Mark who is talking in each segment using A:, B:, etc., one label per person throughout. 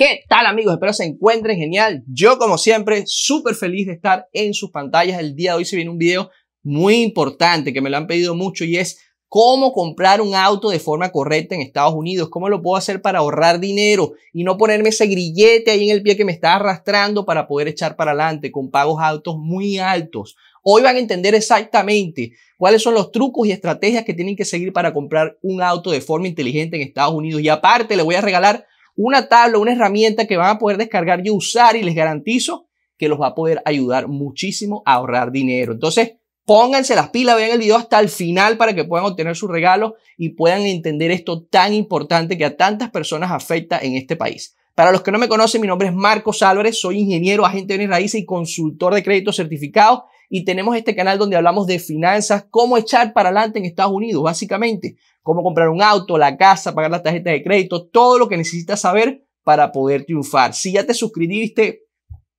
A: ¿Qué tal amigos? Espero se encuentren genial. Yo como siempre, súper feliz de estar en sus pantallas. El día de hoy se viene un video muy importante que me lo han pedido mucho y es cómo comprar un auto de forma correcta en Estados Unidos, cómo lo puedo hacer para ahorrar dinero y no ponerme ese grillete ahí en el pie que me está arrastrando para poder echar para adelante con pagos altos muy altos. Hoy van a entender exactamente cuáles son los trucos y estrategias que tienen que seguir para comprar un auto de forma inteligente en Estados Unidos. Y aparte, le voy a regalar una tabla, una herramienta que van a poder descargar y usar y les garantizo que los va a poder ayudar muchísimo a ahorrar dinero. Entonces, pónganse las pilas, vean el video hasta el final para que puedan obtener su regalo y puedan entender esto tan importante que a tantas personas afecta en este país. Para los que no me conocen, mi nombre es Marcos Álvarez, soy ingeniero, agente de raíces y consultor de crédito certificado y tenemos este canal donde hablamos de finanzas, cómo echar para adelante en Estados Unidos, básicamente, cómo comprar un auto, la casa, pagar las tarjetas de crédito, todo lo que necesitas saber para poder triunfar. Si ya te suscribiste,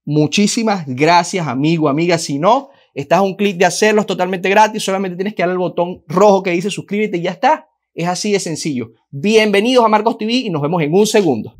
A: muchísimas gracias, amigo, amiga. Si no, estás a un clic de hacerlo, es totalmente gratis, solamente tienes que dar al botón rojo que dice suscríbete y ya está. Es así de sencillo. Bienvenidos a Marcos TV y nos vemos en un segundo.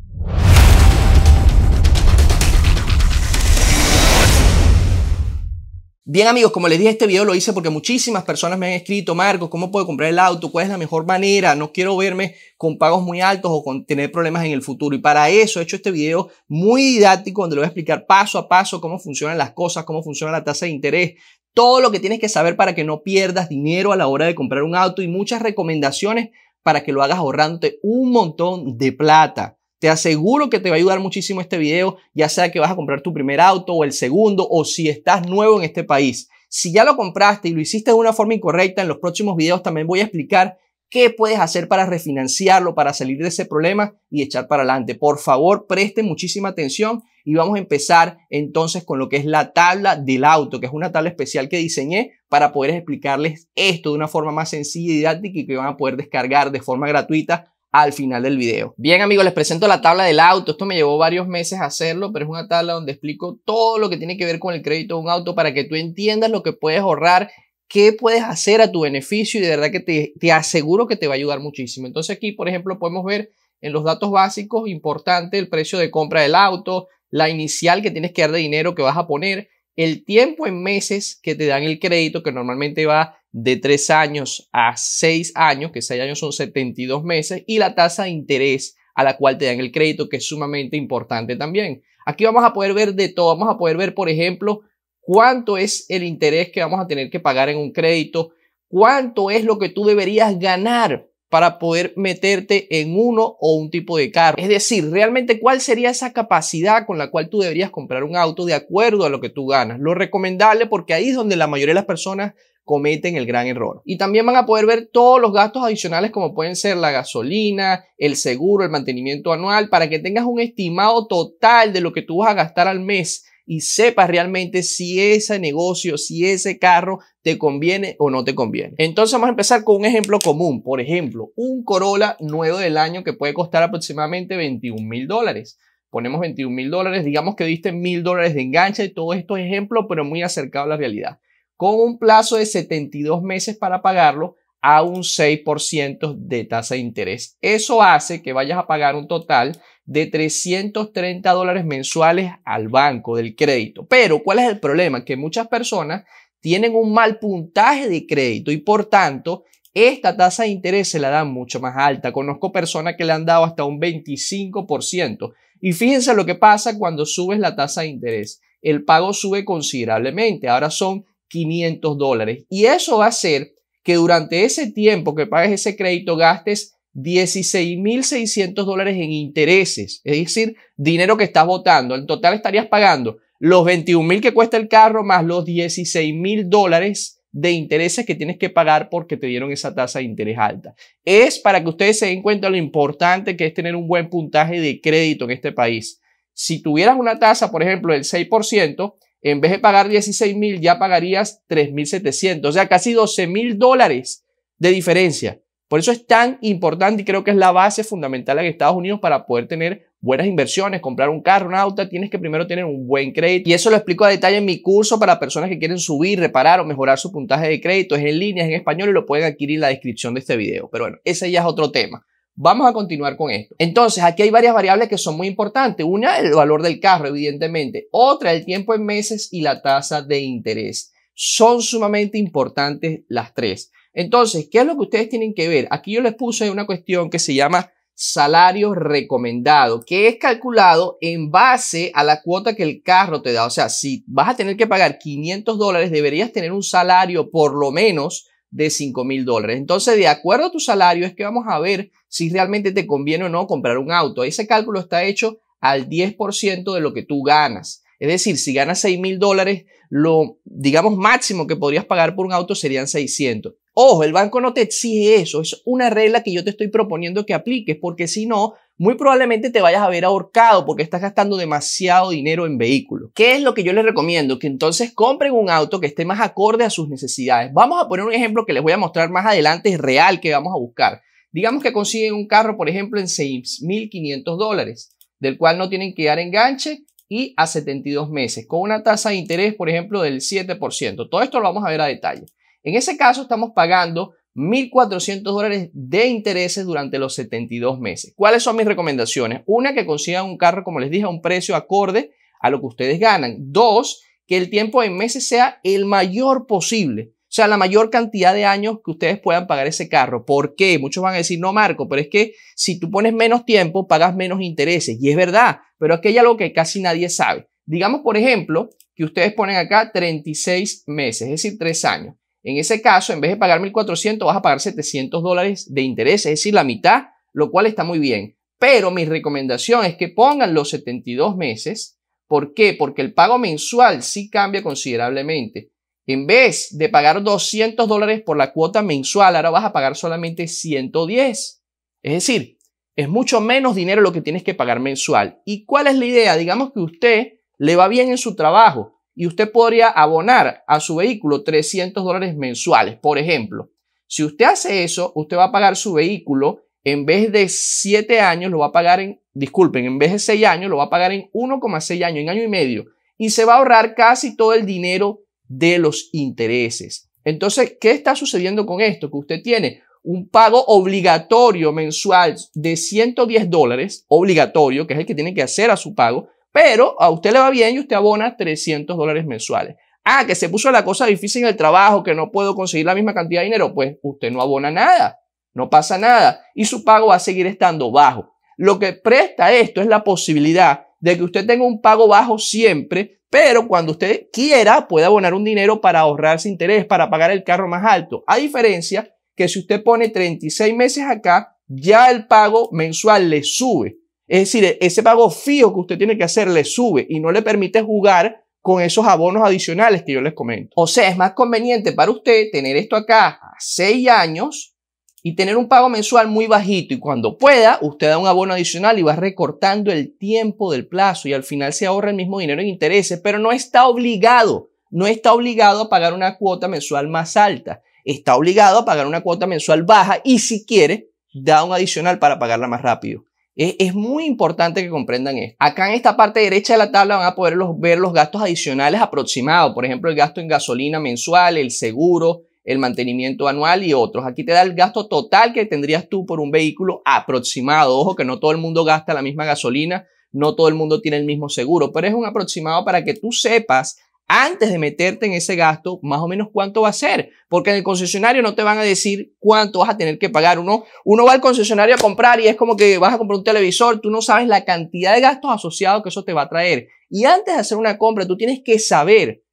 A: Bien amigos, como les dije, este video lo hice porque muchísimas personas me han escrito, Marcos, ¿cómo puedo comprar el auto? ¿Cuál es la mejor manera? No quiero verme con pagos muy altos o con tener problemas en el futuro. Y para eso he hecho este video muy didáctico donde les voy a explicar paso a paso cómo funcionan las cosas, cómo funciona la tasa de interés, todo lo que tienes que saber para que no pierdas dinero a la hora de comprar un auto y muchas recomendaciones para que lo hagas ahorrándote un montón de plata. Te aseguro que te va a ayudar muchísimo este video, ya sea que vas a comprar tu primer auto o el segundo, o si estás nuevo en este país. Si ya lo compraste y lo hiciste de una forma incorrecta, en los próximos videos también voy a explicar qué puedes hacer para refinanciarlo, para salir de ese problema y echar para adelante. Por favor, preste muchísima atención y vamos a empezar entonces con lo que es la tabla del auto, que es una tabla especial que diseñé para poder explicarles esto de una forma más sencilla y didáctica y que van a poder descargar de forma gratuita al final del video. Bien amigos, les presento la tabla del auto. Esto me llevó varios meses hacerlo, pero es una tabla donde explico todo lo que tiene que ver con el crédito de un auto para que tú entiendas lo que puedes ahorrar, qué puedes hacer a tu beneficio y de verdad que te, aseguro que te va a ayudar muchísimo. Entonces aquí, por ejemplo, podemos ver en los datos básicos importante el precio de compra del auto, la inicial que tienes que dar de dinero que vas a poner, el tiempo en meses que te dan el crédito que normalmente va de 3 años a 6 años, que seis años son 72 meses, y la tasa de interés a la cual te dan el crédito, que es sumamente importante también. Aquí vamos a poder ver de todo, vamos a poder ver, por ejemplo, cuánto es el interés que vamos a tener que pagar en un crédito, cuánto es lo que tú deberías ganar para poder meterte en uno o un tipo de carro. Es decir, realmente cuál sería esa capacidad con la cual tú deberías comprar un auto de acuerdo a lo que tú ganas. Lo recomendable porque ahí es donde la mayoría de las personas cometen el gran error. Y también van a poder ver todos los gastos adicionales como pueden ser la gasolina, el seguro, el mantenimiento anual, para que tengas un estimado total de lo que tú vas a gastar al mes y sepas realmente si ese negocio, si ese carro te conviene o no te conviene. Entonces vamos a empezar con un ejemplo común. Por ejemplo, un Corolla nuevo del año que puede costar aproximadamente 21 mil dólares ponemos 21 mil dólares, digamos que diste mil dólares de enganche, todo esto es ejemplo, pero muy acercado a la realidad con un plazo de 72 meses para pagarlo a un 6% de tasa de interés. Eso hace que vayas a pagar un total de 330 dólares mensuales al banco del crédito. Pero, ¿cuál es el problema? Que muchas personas tienen un mal puntaje de crédito y por tanto esta tasa de interés se la dan mucho más alta. Conozco personas que le han dado hasta un 25%. Y fíjense lo que pasa cuando subes la tasa de interés. El pago sube considerablemente. Ahora son 500 dólares. Y eso va a hacer que durante ese tiempo que pagues ese crédito gastes 16.600 dólares en intereses, es decir, dinero que estás votando. En total estarías pagando los 21.000 que cuesta el carro más los 16.000 dólares de intereses que tienes que pagar porque te dieron esa tasa de interés alta. Es para que ustedes se den cuenta lo importante que es tener un buen puntaje de crédito en este país. Si tuvieras una tasa, por ejemplo, del 6%, en vez de pagar 16 mil, ya pagarías 3.700, o sea, casi 12 mil dólares de diferencia. Por eso es tan importante y creo que es la base fundamental en Estados Unidos para poder tener buenas inversiones, comprar un carro, un auto, tienes que primero tener un buen crédito. Y eso lo explico a detalle en mi curso para personas que quieren subir, reparar o mejorar su puntaje de crédito. Es en línea, en español y lo pueden adquirir en la descripción de este video. Pero bueno, ese ya es otro tema. Vamos a continuar con esto. Entonces, aquí hay varias variables que son muy importantes. Una, el valor del carro, evidentemente. Otra, el tiempo en meses y la tasa de interés. Son sumamente importantes las tres. Entonces, ¿qué es lo que ustedes tienen que ver? Aquí yo les puse una cuestión que se llama salario recomendado, que es calculado en base a la cuota que el carro te da. O sea, si vas a tener que pagar 500 dólares, deberías tener un salario por lo menos de 5 mil dólares. Entonces, de acuerdo a tu salario, es que vamos a ver si realmente te conviene o no comprar un auto. Ese cálculo está hecho al 10% de lo que tú ganas. Es decir, si ganas $6,000, mil dólares, lo, digamos, máximo que podrías pagar por un auto serían 600. Ojo, el banco no te exige eso, es una regla que yo te estoy proponiendo que apliques, porque si no, muy probablemente te vayas a ver ahorcado porque estás gastando demasiado dinero en vehículo. ¿Qué es lo que yo les recomiendo? Que entonces compren un auto que esté más acorde a sus necesidades. Vamos a poner un ejemplo que les voy a mostrar más adelante, es real, que vamos a buscar. Digamos que consiguen un carro, por ejemplo, en 6.500 dólares, del cual no tienen que dar enganche y a 72 meses, con una tasa de interés, por ejemplo, del 7%. Todo esto lo vamos a ver a detalle. En ese caso, estamos pagando 1.400 dólares de intereses durante los 72 meses. ¿Cuáles son mis recomendaciones? Una, que consigan un carro, como les dije, a un precio acorde a lo que ustedes ganan. Dos, que el tiempo en meses sea el mayor posible. O sea, la mayor cantidad de años que ustedes puedan pagar ese carro. ¿Por qué? Muchos van a decir, no, Marco, pero es que si tú pones menos tiempo, pagas menos intereses. Y es verdad, pero aquí hay algo que casi nadie sabe. Digamos, por ejemplo, que ustedes ponen acá 36 meses, es decir, 3 años. En ese caso, en vez de pagar 1.400, vas a pagar 700 dólares de interés, es decir, la mitad, lo cual está muy bien. Pero mi recomendación es que pongan los 72 meses. ¿Por qué? Porque el pago mensual sí cambia considerablemente. En vez de pagar 200 dólares por la cuota mensual, ahora vas a pagar solamente 110. Es decir, es mucho menos dinero lo que tienes que pagar mensual. ¿Y cuál es la idea? Digamos que usted le va bien en su trabajo y usted podría abonar a su vehículo 300 dólares mensuales, por ejemplo. Si usted hace eso, usted va a pagar su vehículo en vez de 7 años, lo va a pagar en, disculpen, en vez de 6 años, lo va a pagar en 1,6 años, en año y medio. Y se va a ahorrar casi todo el dinero de los intereses. Entonces, ¿qué está sucediendo con esto? Que usted tiene un pago obligatorio mensual de 110 dólares, obligatorio, que es el que tiene que hacer a su pago, pero a usted le va bien y usted abona 300 dólares mensuales. Ah, que se puso la cosa difícil en el trabajo, que no puedo conseguir la misma cantidad de dinero. Pues usted no abona nada, no pasa nada y su pago va a seguir estando bajo. Lo que presta esto es la posibilidad de que usted tenga un pago bajo siempre, pero cuando usted quiera puede abonar un dinero para ahorrarse interés, para pagar el carro más alto. A diferencia que si usted pone 36 meses acá, ya el pago mensual le sube. Es decir, e-, ese pago fijo que usted tiene que hacer le sube y no le permite jugar con esos abonos adicionales que yo les comento. O sea, es más conveniente para usted tener esto acá a seis años y tener un pago mensual muy bajito y cuando pueda, usted da un abono adicional y va recortando el tiempo del plazo y al final se ahorra el mismo dinero en intereses, pero no está obligado, no está obligado a pagar una cuota mensual más alta, está obligado a pagar una cuota mensual baja y si quiere, da un adicional para pagarla más rápido. Es, muy importante que comprendan esto. Acá en esta parte derecha de la tabla van a poder ver los gastos adicionales aproximados, por ejemplo, el gasto en gasolina mensual, el seguro, el mantenimiento anual y otros. Aquí te da el gasto total que tendrías tú por un vehículo aproximado. Ojo que no todo el mundo gasta la misma gasolina, no todo el mundo tiene el mismo seguro, pero es un aproximado para que tú sepas antes de meterte en ese gasto, más o menos cuánto va a ser, porque en el concesionario no te van a decir cuánto vas a tener que pagar. Uno, uno va al concesionario a comprar y es como que vas a comprar un televisor, tú no sabes la cantidad de gastos asociados que eso te va a traer. Y antes de hacer una compra, tú tienes que saber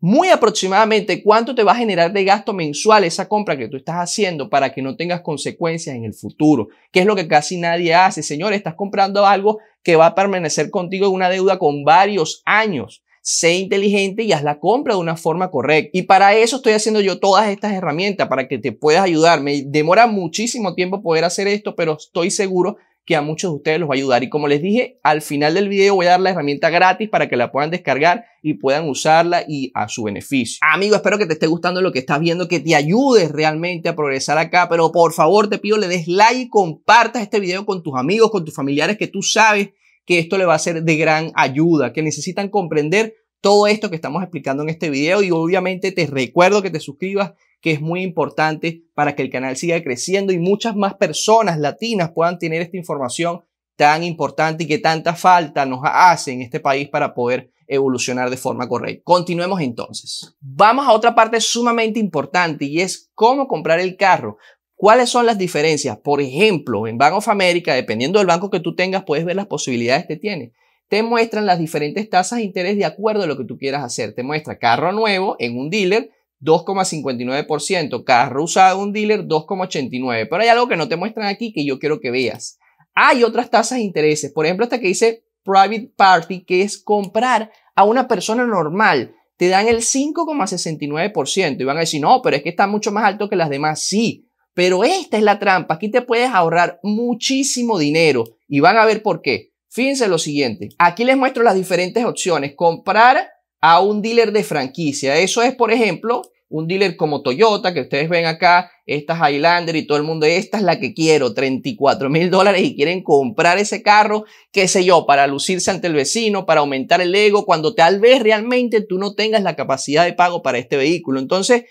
A: muy aproximadamente cuánto te va a generar de gasto mensual esa compra que tú estás haciendo para que no tengas consecuencias en el futuro, que es lo que casi nadie hace. Señor, estás comprando algo que va a permanecer contigo en una deuda con varios años sé inteligente y haz la compra de una forma correcta. Y para eso estoy haciendo yo todas estas herramientas para que te puedas ayudar. Me demora muchísimo tiempo poder hacer esto, pero estoy seguro que a muchos de ustedes los va a ayudar. Y como les dije, al final del video voy a dar la herramienta gratis para que la puedan descargar y puedan usarla y a su beneficio. Amigo, espero que te esté gustando lo que estás viendo, que te ayude realmente a progresar acá, pero por favor te pido le des like y compartas este video con tus amigos, con tus familiares que tú sabes que esto le va a ser de gran ayuda, que necesitan comprender todo esto que estamos explicando en este video y obviamente te recuerdo que te suscribas que es muy importante para que el canal siga creciendo y muchas más personas latinas puedan tener esta información tan importante y que tanta falta nos hace en este país para poder evolucionar de forma correcta. Continuemos entonces. Vamos a otra parte sumamente importante y es cómo comprar el carro, ¿Cuáles son las diferencias? Por ejemplo, en Bank of America, dependiendo del banco que tú tengas, puedes ver las posibilidades que tiene. Te muestran las diferentes tasas de interés de acuerdo a lo que tú quieras hacer. Te muestra carro nuevo en un dealer, 2,59%. Carro usado en un dealer, 2,89%. Pero hay algo que no te muestran aquí que yo quiero que veas. Hay otras tasas de intereses. Por ejemplo, esta que dice Private Party, que es comprar a una persona normal. Te dan el 5,69%. Y van a decir, no, pero es que está mucho más alto que las demás. Sí, pero esta es la trampa. Aquí te puedes ahorrar muchísimo dinero y van a ver por qué. Fíjense lo siguiente. Aquí les muestro las diferentes opciones. Comprar a un dealer de franquicia. Eso es, por ejemplo, un dealer como Toyota, que ustedes ven acá, esta Highlander y todo el mundo, esta es la que quiero, 34 mil dólares y quieren comprar ese carro, qué sé yo, para lucirse ante el vecino, para aumentar el ego, cuando tal vez realmente tú no tengas la capacidad de pago para este vehículo. Entonces,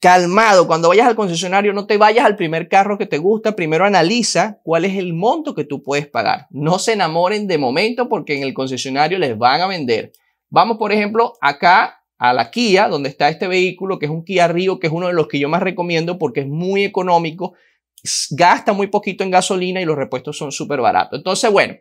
A: calmado. Cuando vayas al concesionario, no te vayas al primer carro que te gusta. Primero analiza cuál es el monto que tú puedes pagar. No se enamoren de momento porque en el concesionario les van a vender. Vamos, por ejemplo, acá a la Kia, donde está este vehículo, que es un Kia Rio, que es uno de los que yo más recomiendo porque es muy económico, gasta muy poquito en gasolina y los repuestos son súper baratos. Entonces, bueno,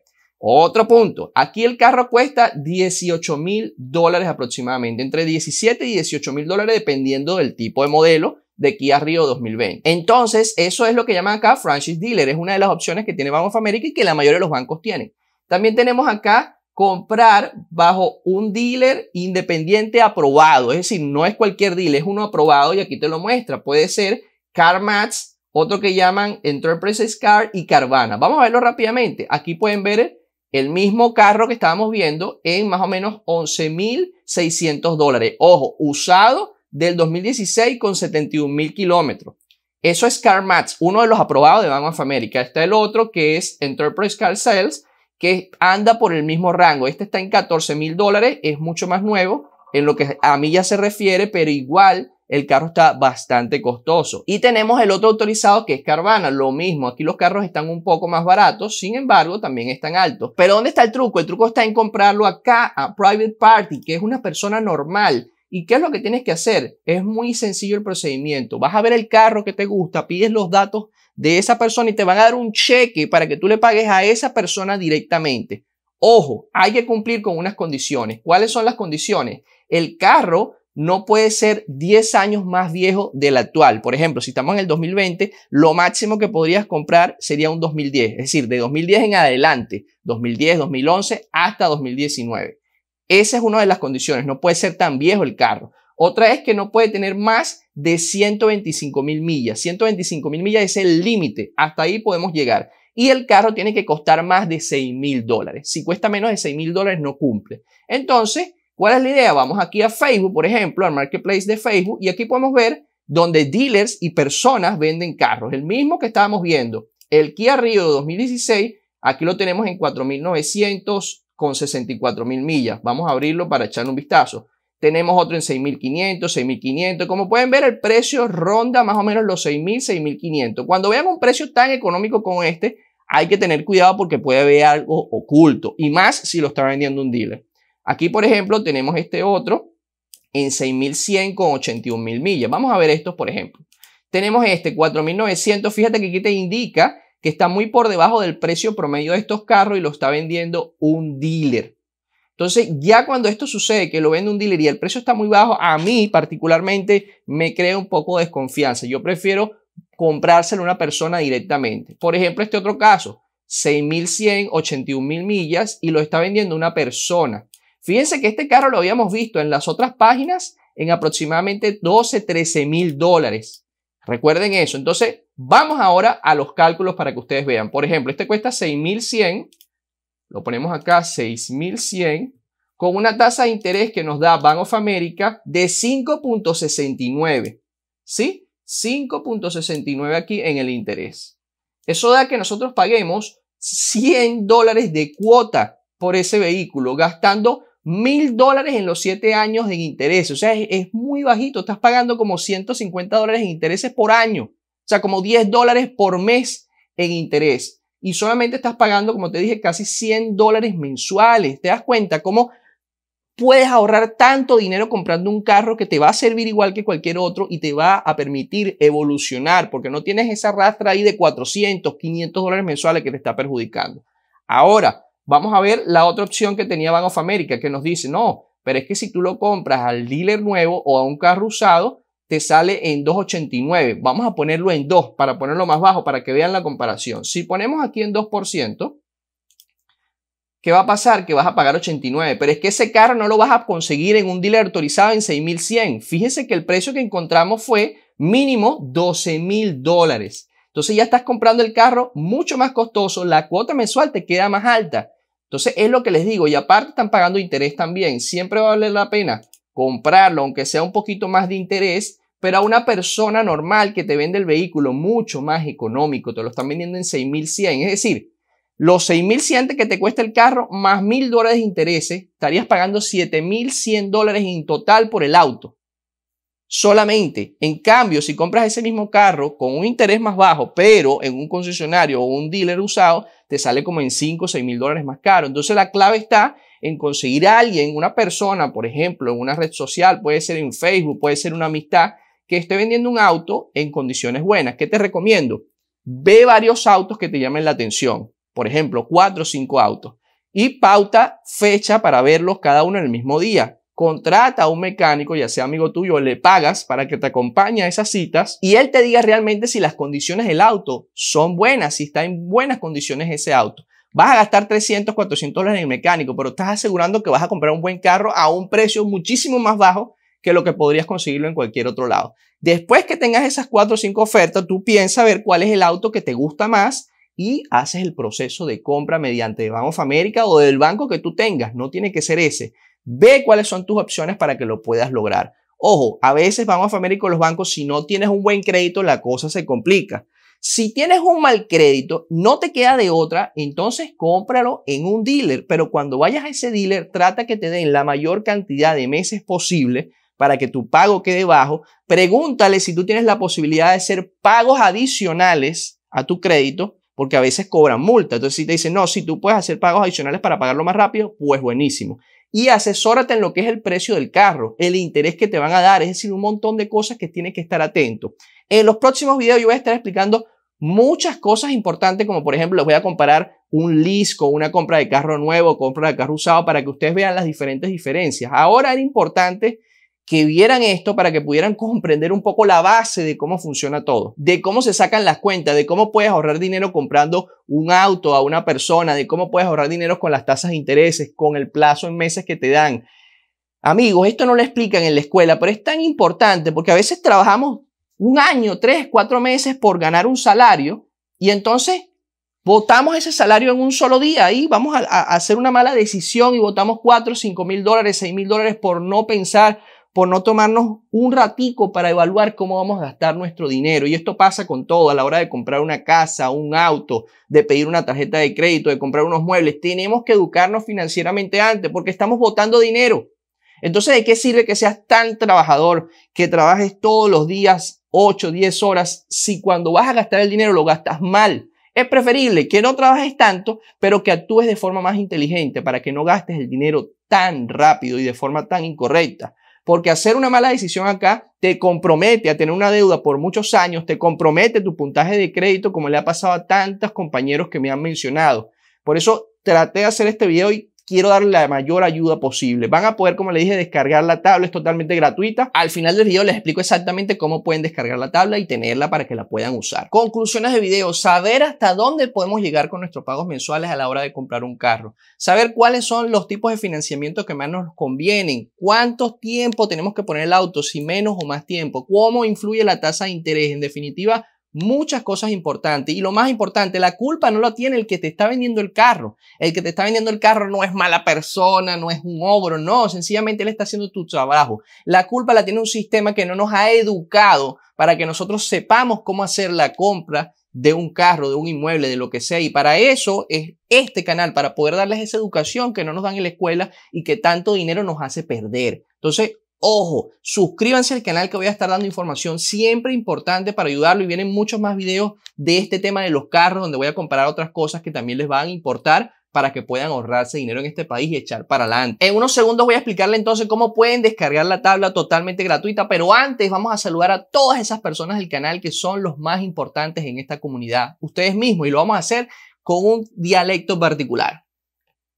A: otro punto, aquí el carro cuesta 18 mil dólares aproximadamente, entre 17 y 18 mil dólares dependiendo del tipo de modelo de Kia Rio 2020. Entonces, eso es lo que llaman acá franchise dealer, es una de las opciones que tiene Bank of America y que la mayoría de los bancos tienen. También tenemos acá comprar bajo un dealer independiente aprobado, es decir, no es cualquier dealer, es uno aprobado y aquí te lo muestra, puede ser CarMax, otro que llaman Enterprise Car y Carvana. Vamos a verlo rápidamente, aquí pueden ver el mismo carro que estábamos viendo en más o menos 11.600 dólares. Ojo, usado del 2016 con 71.000 kilómetros. Eso es CarMax, uno de los aprobados de Banco of America. Está el otro que es Enterprise Car Sales, que anda por el mismo rango. Este está en 14.000 dólares, es mucho más nuevo en lo que a mí ya se refiere, pero igual el carro está bastante costoso. Y tenemos el otro autorizado que es Carvana, lo mismo, aquí los carros están un poco más baratos, sin embargo también están altos. Pero ¿dónde está el truco? El truco está en comprarlo acá a Private Party, que es una persona normal. ¿Y qué es lo que tienes que hacer? Es muy sencillo el procedimiento. Vas a ver el carro que te gusta, pides los datos de esa persona y te van a dar un cheque para que tú le pagues a esa persona directamente. Ojo, hay que cumplir con unas condiciones. ¿Cuáles son las condiciones? El carro no puede ser 10 años más viejo del actual. Por ejemplo, si estamos en el 2020, lo máximo que podrías comprar sería un 2010, es decir, de 2010 en adelante, 2010, 2011 hasta 2019. Esa es una de las condiciones, no puede ser tan viejo el carro. Otra es que no puede tener más de 125 mil millas. 125 mil millas es el límite, hasta ahí podemos llegar. Y el carro tiene que costar más de 6 mil dólares. Si cuesta menos de 6 mil dólares no cumple. Entonces, ¿Cuál es la idea? Vamos aquí a Facebook, por ejemplo, al marketplace de Facebook, y aquí podemos ver donde dealers y personas venden carros. El mismo que estábamos viendo, el Kia Rio 2016, aquí lo tenemos en 4.900 con 64.000 millas. Vamos a abrirlo para echarle un vistazo. Tenemos otro en 6.500, 6.500. Como pueden ver, el precio ronda más o menos los 6.000, 6.500. Cuando vean un precio tan económico como este, hay que tener cuidado porque puede haber algo oculto. Y más si lo está vendiendo un dealer. Aquí, por ejemplo, tenemos este otro en 6100 con 81000 millas. Vamos a ver estos, por ejemplo. Tenemos este 4900. Fíjate que aquí te indica que está muy por debajo del precio promedio de estos carros y lo está vendiendo un dealer. Entonces, ya cuando esto sucede, que lo vende un dealer y el precio está muy bajo, a mí particularmente me crea un poco de desconfianza. Yo prefiero comprárselo a una persona directamente. Por ejemplo, este otro caso, 6.100, 81.000 millas y lo está vendiendo una persona. Fíjense que este carro lo habíamos visto en las otras páginas en aproximadamente 12, 13 mil dólares. Recuerden eso. Entonces, vamos ahora a los cálculos para que ustedes vean. Por ejemplo, este cuesta 6100. Lo ponemos acá, 6100. Con una tasa de interés que nos da Bank of America de 5.69. ¿Sí? 5.69 aquí en el interés. Eso da que nosotros paguemos 100 dólares de cuota por ese vehículo, gastando mil dólares en los siete años de interés. O sea, es, es, muy bajito. Estás pagando como 150 dólares en intereses por año. O sea, como 10 dólares por mes en interés. Y solamente estás pagando, como te dije, casi 100 dólares mensuales. ¿Te das cuenta cómo puedes ahorrar tanto dinero comprando un carro que te va a servir igual que cualquier otro y te va a permitir evolucionar? Porque no tienes esa rastra ahí de 400, 500 dólares mensuales que te está perjudicando. Ahora, Vamos a ver la otra opción que tenía Bank of America, que nos dice, no, pero es que si tú lo compras al dealer nuevo o a un carro usado, te sale en 2,89. Vamos a ponerlo en 2 para ponerlo más bajo, para que vean la comparación. Si ponemos aquí en 2%, ¿qué va a pasar? Que vas a pagar 89. Pero es que ese carro no lo vas a conseguir en un dealer autorizado en 6,100. Fíjese que el precio que encontramos fue mínimo 12,000 dólares. Entonces ya estás comprando el carro mucho más costoso, la cuota mensual te queda más alta. Entonces es lo que les digo y aparte están pagando interés también. Siempre vale la pena comprarlo, aunque sea un poquito más de interés, pero a una persona normal que te vende el vehículo mucho más económico, te lo están vendiendo en 6.100, es decir, los 6.100 que te cuesta el carro más 1.000 dólares de interés, estarías pagando 7.100 dólares en total por el auto. Solamente, en cambio, si compras ese mismo carro con un interés más bajo, pero en un concesionario o un dealer usado, te sale como en 5 o 6 mil dólares más caro. Entonces la clave está en conseguir a alguien, una persona, por ejemplo, en una red social, puede ser en Facebook, puede ser una amistad, que esté vendiendo un auto en condiciones buenas. ¿Qué te recomiendo? Ve varios autos que te llamen la atención. Por ejemplo, cuatro o cinco autos. Y pauta fecha para verlos cada uno en el mismo día contrata a un mecánico, ya sea amigo tuyo, le pagas para que te acompañe a esas citas y él te diga realmente si las condiciones del auto son buenas, si está en buenas condiciones ese auto. Vas a gastar 300, 400 dólares en el mecánico, pero estás asegurando que vas a comprar un buen carro a un precio muchísimo más bajo que lo que podrías conseguirlo en cualquier otro lado. Después que tengas esas 4 o 5 ofertas, tú piensas ver cuál es el auto que te gusta más y haces el proceso de compra mediante Banco of America o del banco que tú tengas. No tiene que ser ese. Ve cuáles son tus opciones para que lo puedas lograr. Ojo, a veces vamos a familiar con los bancos, si no tienes un buen crédito, la cosa se complica. Si tienes un mal crédito, no te queda de otra, entonces cómpralo en un dealer, pero cuando vayas a ese dealer, trata que te den la mayor cantidad de meses posible para que tu pago quede bajo. Pregúntale si tú tienes la posibilidad de hacer pagos adicionales a tu crédito, porque a veces cobran multa. Entonces, si te dicen, no, si tú puedes hacer pagos adicionales para pagarlo más rápido, pues buenísimo y asesórate en lo que es el precio del carro, el interés que te van a dar, es decir, un montón de cosas que tienes que estar atento. En los próximos videos yo voy a estar explicando muchas cosas importantes, como por ejemplo les voy a comparar un lease con una compra de carro nuevo, compra de carro usado, para que ustedes vean las diferentes diferencias. Ahora es importante que vieran esto para que pudieran comprender un poco la base de cómo funciona todo, de cómo se sacan las cuentas, de cómo puedes ahorrar dinero comprando un auto a una persona, de cómo puedes ahorrar dinero con las tasas de intereses, con el plazo en meses que te dan. Amigos, esto no lo explican en la escuela, pero es tan importante porque a veces trabajamos un año, tres, cuatro meses por ganar un salario y entonces votamos ese salario en un solo día y vamos a, hacer una mala decisión y votamos cuatro, cinco mil dólares, seis mil dólares por no pensar por no tomarnos un ratico para evaluar cómo vamos a gastar nuestro dinero. Y esto pasa con todo, a la hora de comprar una casa, un auto, de pedir una tarjeta de crédito, de comprar unos muebles. Tenemos que educarnos financieramente antes porque estamos botando dinero. Entonces, ¿de qué sirve que seas tan trabajador, que trabajes todos los días 8, 10 horas, si cuando vas a gastar el dinero lo gastas mal? Es preferible que no trabajes tanto, pero que actúes de forma más inteligente para que no gastes el dinero tan rápido y de forma tan incorrecta porque hacer una mala decisión acá te compromete a tener una deuda por muchos años, te compromete tu puntaje de crédito, como le ha pasado a tantos compañeros que me han mencionado. Por eso traté de hacer este video y quiero darle la mayor ayuda posible. Van a poder, como le dije, descargar la tabla, es totalmente gratuita. Al final del video les explico exactamente cómo pueden descargar la tabla y tenerla para que la puedan usar. Conclusiones de video, saber hasta dónde podemos llegar con nuestros pagos mensuales a la hora de comprar un carro, saber cuáles son los tipos de financiamiento que más nos convienen, cuánto tiempo tenemos que poner el auto, si menos o más tiempo, cómo influye la tasa de interés, en definitiva, muchas cosas importantes. Y lo más importante, la culpa no la tiene el que te está vendiendo el carro. El que te está vendiendo el carro no es mala persona, no es un ogro, no, sencillamente él está haciendo tu trabajo. La culpa la tiene un sistema que no nos ha educado para que nosotros sepamos cómo hacer la compra de un carro, de un inmueble, de lo que sea. Y para eso es este canal, para poder darles esa educación que no nos dan en la escuela y que tanto dinero nos hace perder. Entonces, Ojo, suscríbanse al canal que voy a estar dando información siempre importante para ayudarlo y vienen muchos más videos de este tema de los carros donde voy a comparar otras cosas que también les van a importar para que puedan ahorrarse dinero en este país y echar para adelante. En unos segundos voy a explicarle entonces cómo pueden descargar la tabla totalmente gratuita, pero antes vamos a saludar a todas esas personas del canal que son los más importantes en esta comunidad, ustedes mismos, y lo vamos a hacer con un dialecto particular.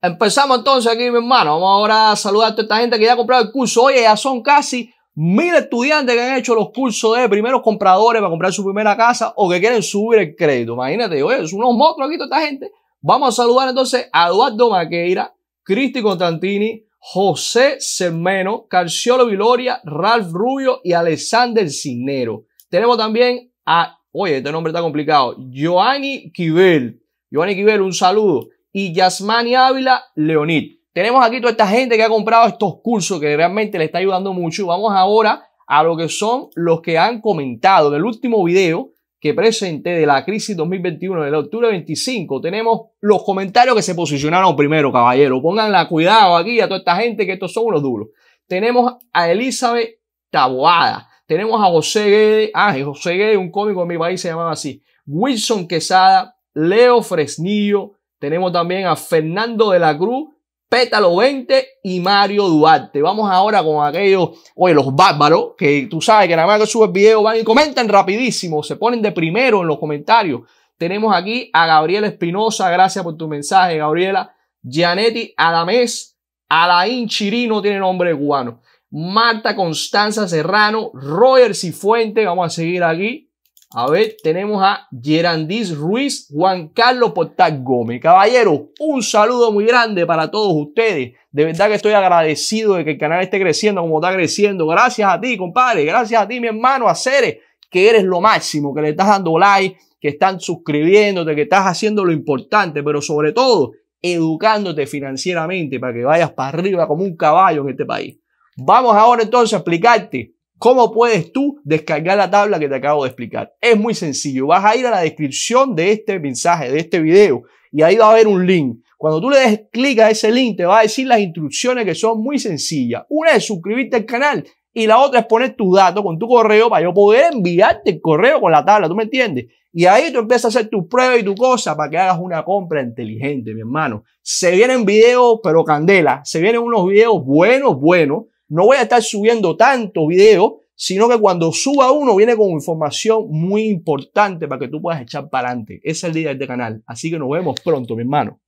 A: Empezamos entonces aquí, mi hermano. Vamos ahora a saludar a toda esta gente que ya ha comprado el curso. Oye, ya son casi mil estudiantes que han hecho los cursos de primeros compradores para comprar su primera casa o que quieren subir el crédito. Imagínate, oye, es unos monstruos aquí toda esta gente. Vamos a saludar entonces a Eduardo Maqueira, Cristi Constantini, José Sermeno, Carciolo Viloria, Ralph Rubio y Alexander Cinero. Tenemos también a, oye, este nombre está complicado, Joanny Quibel. Joanny Quivel, un saludo y Yasmani Ávila Leonid. Tenemos aquí toda esta gente que ha comprado estos cursos que realmente le está ayudando mucho. Vamos ahora a lo que son los que han comentado. En el último video que presenté de la crisis 2021, del octubre 25, tenemos los comentarios que se posicionaron primero, caballero. Pónganla cuidado aquí a toda esta gente que estos son unos duros. Tenemos a Elizabeth Taboada. Tenemos a José Guede. Ah, José Guede, un cómico de mi país se llamaba así. Wilson Quesada, Leo Fresnillo, tenemos también a Fernando de la Cruz, Pétalo 20 y Mario Duarte. Vamos ahora con aquellos, oye, los bárbaros, que tú sabes que nada más que subes video van y comentan rapidísimo, se ponen de primero en los comentarios. Tenemos aquí a Gabriela Espinosa, gracias por tu mensaje, Gabriela. Gianetti Adamés, Alain Chirino, tiene nombre cubano. Marta Constanza Serrano, Roger Cifuente, vamos a seguir aquí. A ver, tenemos a Gerandís Ruiz, Juan Carlos Portal Gómez. Caballero, un saludo muy grande para todos ustedes. De verdad que estoy agradecido de que el canal esté creciendo como está creciendo. Gracias a ti, compadre. Gracias a ti, mi hermano, a Ceres, que eres lo máximo, que le estás dando like, que están suscribiéndote, que estás haciendo lo importante, pero sobre todo educándote financieramente para que vayas para arriba como un caballo en este país. Vamos ahora entonces a explicarte ¿Cómo puedes tú descargar la tabla que te acabo de explicar? Es muy sencillo. Vas a ir a la descripción de este mensaje, de este video, y ahí va a haber un link. Cuando tú le des clic a ese link, te va a decir las instrucciones que son muy sencillas. Una es suscribirte al canal y la otra es poner tus datos con tu correo para yo poder enviarte el correo con la tabla, ¿tú me entiendes? Y ahí tú empiezas a hacer tus pruebas y tu cosa para que hagas una compra inteligente, mi hermano. Se vienen videos, pero candela, se vienen unos videos buenos, buenos no voy a estar subiendo tanto video, sino que cuando suba uno viene con información muy importante para que tú puedas echar para adelante. es el día de este canal. Así que nos vemos pronto, mi hermano.